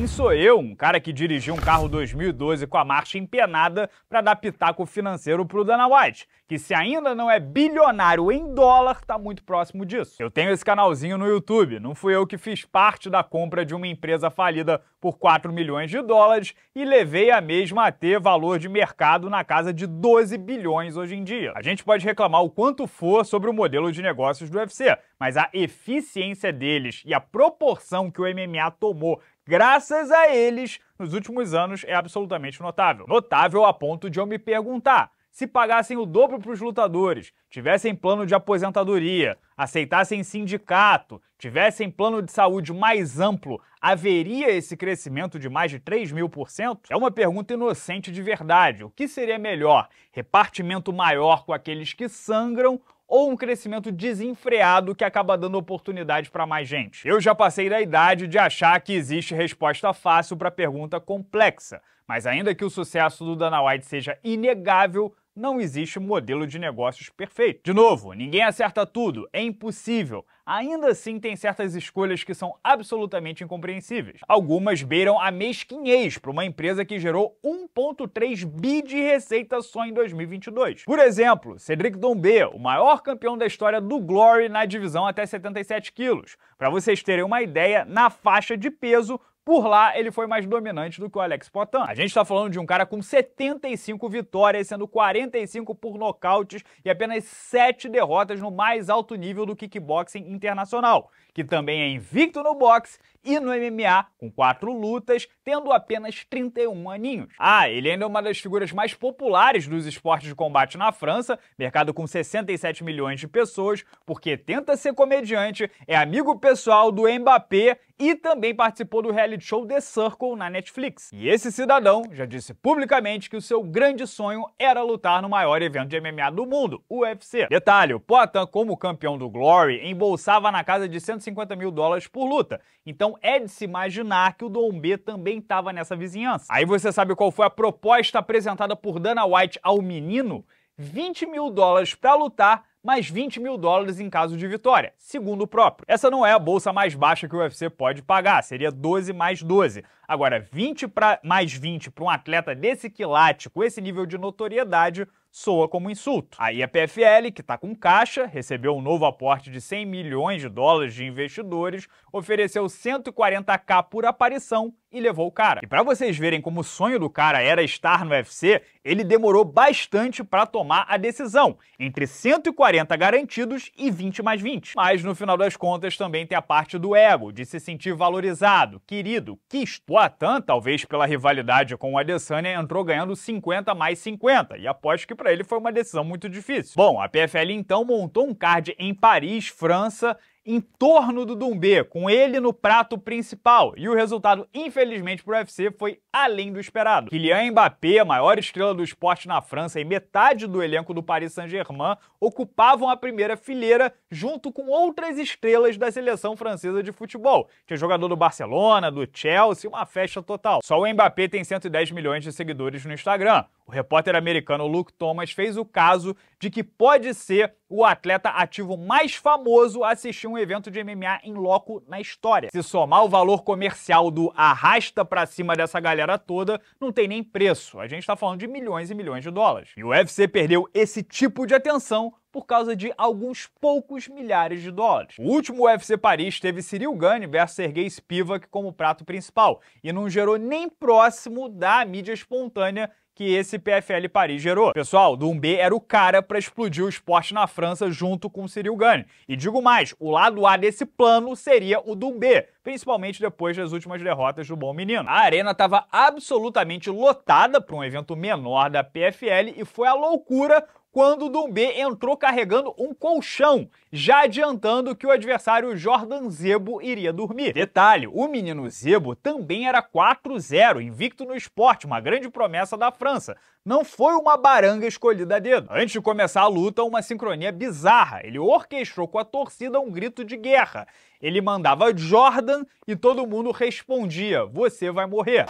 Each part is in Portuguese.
Quem sou eu, um cara que dirigiu um carro 2012 com a marcha empenada para dar pitaco financeiro pro Dana White, que se ainda não é bilionário em dólar, tá muito próximo disso. Eu tenho esse canalzinho no YouTube, não fui eu que fiz parte da compra de uma empresa falida por 4 milhões de dólares e levei a mesma a ter valor de mercado na casa de 12 bilhões hoje em dia. A gente pode reclamar o quanto for sobre o modelo de negócios do UFC, mas a eficiência deles e a proporção que o MMA tomou graças a eles, nos últimos anos é absolutamente notável. Notável a ponto de eu me perguntar: se pagassem o dobro para os lutadores, tivessem plano de aposentadoria, aceitassem sindicato, tivessem plano de saúde mais amplo, haveria esse crescimento de mais de 3 mil por cento? É uma pergunta inocente de verdade. O que seria melhor? Repartimento maior com aqueles que sangram ou um crescimento desenfreado que acaba dando oportunidade para mais gente. Eu já passei da idade de achar que existe resposta fácil para pergunta complexa, mas ainda que o sucesso do Dana White seja inegável, não existe modelo de negócios perfeito. De novo, ninguém acerta tudo, é impossível. Ainda assim, tem certas escolhas que são absolutamente incompreensíveis. Algumas beiram a mesquinhez para uma empresa que gerou 1,3 bi de receita só em 2022. Por exemplo, Cedric Dombé, o maior campeão da história do Glory na divisão até 77 quilos. Para vocês terem uma ideia, na faixa de peso, por lá, ele foi mais dominante do que o Alex Potan. A gente está falando de um cara com 75 vitórias, sendo 45 por nocautes e apenas 7 derrotas no mais alto nível do kickboxing internacional, que também é invicto no boxe e no MMA, com 4 lutas, tendo apenas 31 aninhos. Ah, ele ainda é uma das figuras mais populares dos esportes de combate na França, mercado com 67 milhões de pessoas, porque tenta ser comediante, é amigo pessoal do Mbappé e também participou do reality show The Circle na Netflix. E esse cidadão já disse publicamente que o seu grande sonho era lutar no maior evento de MMA do mundo, o UFC. Detalhe, o Poitin, como campeão do Glory, embolsava na casa de 150 mil dólares por luta. Então é de se imaginar que o Dombé também estava nessa vizinhança. Aí você sabe qual foi a proposta apresentada por Dana White ao menino? 20 mil dólares para lutar mais 20 mil dólares em caso de vitória, segundo o próprio. Essa não é a bolsa mais baixa que o UFC pode pagar, seria 12 mais 12. Agora, 20 pra, mais 20 para um atleta desse quilate, com esse nível de notoriedade, soa como insulto. Aí a PFL, que está com caixa, recebeu um novo aporte de 100 milhões de dólares de investidores, ofereceu 140k por aparição e levou o cara. E para vocês verem como o sonho do cara era estar no UFC, ele demorou bastante para tomar a decisão, entre 140 garantidos e 20 mais 20. Mas no final das contas também tem a parte do ego, de se sentir valorizado, querido, quisto. Poitin, talvez pela rivalidade com o Adesanya, entrou ganhando 50 mais 50 e após que para ele foi uma decisão muito difícil. Bom, a PFL então montou um card em Paris, França em torno do Dumbê, com ele no prato principal. E o resultado, infelizmente, para o UFC foi além do esperado. Kylian Mbappé, a maior estrela do esporte na França e metade do elenco do Paris Saint-Germain, ocupavam a primeira fileira junto com outras estrelas da seleção francesa de futebol. Tinha jogador do Barcelona, do Chelsea, uma festa total. Só o Mbappé tem 110 milhões de seguidores no Instagram. O repórter americano Luke Thomas fez o caso de que pode ser o atleta ativo mais famoso a assistir um evento de MMA em loco na história. Se somar o valor comercial do arrasta para cima dessa galera toda, não tem nem preço. A gente está falando de milhões e milhões de dólares. E o UFC perdeu esse tipo de atenção por causa de alguns poucos milhares de dólares. O último UFC Paris teve Cyril Gane versus Sergei Spivak como prato principal e não gerou nem próximo da mídia espontânea que esse PFL Paris gerou. Pessoal, Dumbé era o cara para explodir o esporte na França junto com Cyril Gane. E digo mais, o lado A desse plano seria o Dumbé, principalmente depois das últimas derrotas do bom menino. A arena estava absolutamente lotada para um evento menor da PFL e foi a loucura quando o entrou carregando um colchão, já adiantando que o adversário Jordan Zebo iria dormir. Detalhe, o menino Zebo também era 4-0, invicto no esporte, uma grande promessa da França. Não foi uma baranga escolhida a dedo. Antes de começar a luta, uma sincronia bizarra. Ele orquestrou com a torcida um grito de guerra. Ele mandava Jordan e todo mundo respondia: Você vai morrer.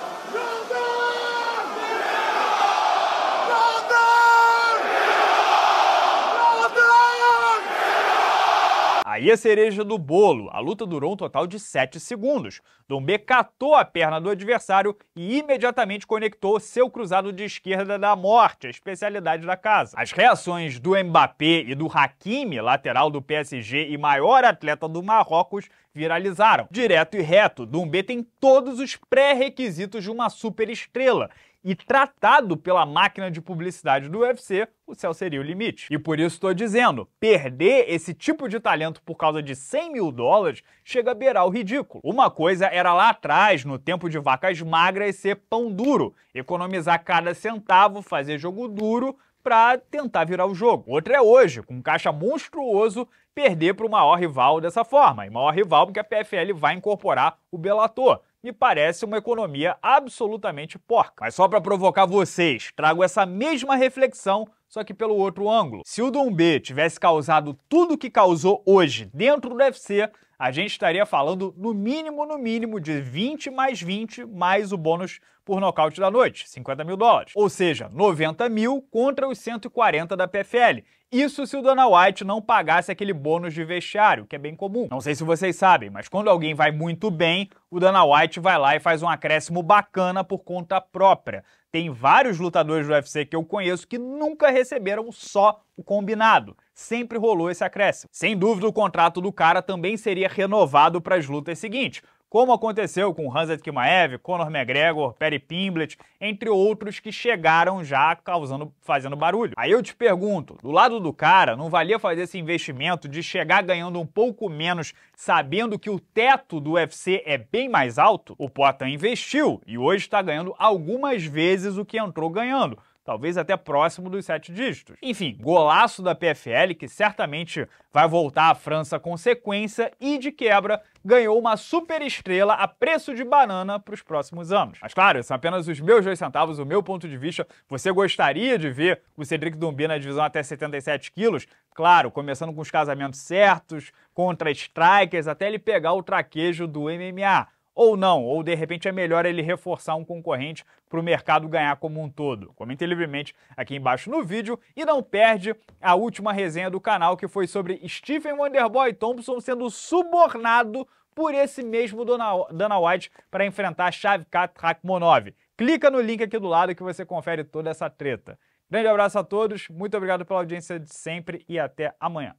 Aí a cereja do bolo. A luta durou um total de 7 segundos. Dombé catou a perna do adversário e imediatamente conectou seu cruzado de esquerda da morte, a especialidade da casa. As reações do Mbappé e do Hakimi, lateral do PSG e maior atleta do Marrocos, viralizaram. Direto e reto, Dombé tem todos os pré-requisitos de uma superestrela e tratado pela máquina de publicidade do UFC, o céu seria o limite. E por isso estou dizendo, perder esse tipo de talento por causa de 100 mil dólares chega a beirar o ridículo. Uma coisa era lá atrás, no tempo de vacas magras, ser pão duro, economizar cada centavo, fazer jogo duro, para tentar virar o jogo. Outra é hoje, com um caixa monstruoso, perder para o maior rival dessa forma. E maior rival porque a PFL vai incorporar o Bellator me parece uma economia absolutamente porca. Mas só para provocar vocês, trago essa mesma reflexão só que pelo outro ângulo. Se o B tivesse causado tudo o que causou hoje dentro do UFC, a gente estaria falando no mínimo, no mínimo, de 20 mais 20 mais o bônus por nocaute da noite, 50 mil dólares. Ou seja, 90 mil contra os 140 da PFL. Isso se o Dana White não pagasse aquele bônus de vestiário, que é bem comum. Não sei se vocês sabem, mas quando alguém vai muito bem, o Dana White vai lá e faz um acréscimo bacana por conta própria. Tem vários lutadores do UFC que eu conheço que nunca receberam só o combinado. Sempre rolou esse acréscimo. Sem dúvida, o contrato do cara também seria renovado para as lutas seguintes como aconteceu com Hanset Kimaev, Conor McGregor, Perry Pimblett, entre outros que chegaram já causando, fazendo barulho. Aí eu te pergunto, do lado do cara, não valia fazer esse investimento de chegar ganhando um pouco menos, sabendo que o teto do UFC é bem mais alto? O Poitin investiu e hoje está ganhando algumas vezes o que entrou ganhando talvez até próximo dos sete dígitos. Enfim, golaço da PFL, que certamente vai voltar à França com sequência e, de quebra, ganhou uma superestrela a preço de banana para os próximos anos. Mas claro, são apenas os meus dois centavos, o meu ponto de vista. Você gostaria de ver o Cedric Dumbi na divisão até 77 quilos? Claro, começando com os casamentos certos, contra strikers, até ele pegar o traquejo do MMA ou não? Ou de repente é melhor ele reforçar um concorrente para o mercado ganhar como um todo? Comente livremente aqui embaixo no vídeo e não perde a última resenha do canal que foi sobre Stephen Wonderboy Thompson sendo subornado por esse mesmo Dana White para enfrentar Shavkat Rakhmonov. Clica no link aqui do lado que você confere toda essa treta. Grande abraço a todos, muito obrigado pela audiência de sempre e até amanhã.